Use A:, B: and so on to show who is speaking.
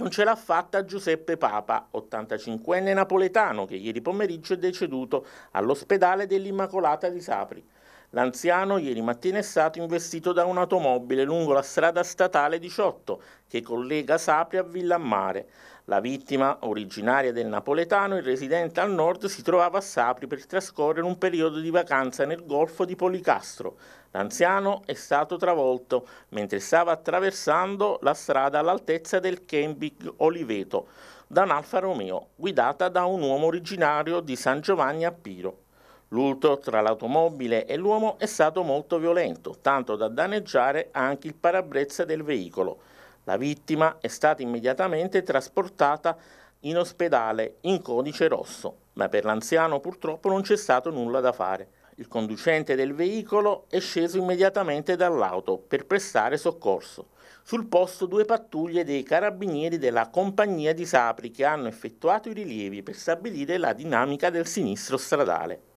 A: Non ce l'ha fatta Giuseppe Papa, 85enne napoletano, che ieri pomeriggio è deceduto all'ospedale dell'Immacolata di Sapri. L'anziano ieri mattina è stato investito da un'automobile lungo la strada statale 18 che collega Sapri a Villammare. La vittima, originaria del napoletano e residente al nord, si trovava a Sapri per trascorrere un periodo di vacanza nel golfo di Policastro. L'anziano è stato travolto mentre stava attraversando la strada all'altezza del Camping Oliveto da un Alfa Romeo guidata da un uomo originario di San Giovanni a Piro. L'urto tra l'automobile e l'uomo è stato molto violento, tanto da danneggiare anche il parabrezza del veicolo. La vittima è stata immediatamente trasportata in ospedale in codice rosso, ma per l'anziano purtroppo non c'è stato nulla da fare. Il conducente del veicolo è sceso immediatamente dall'auto per prestare soccorso. Sul posto due pattuglie dei carabinieri della compagnia di Sapri che hanno effettuato i rilievi per stabilire la dinamica del sinistro stradale.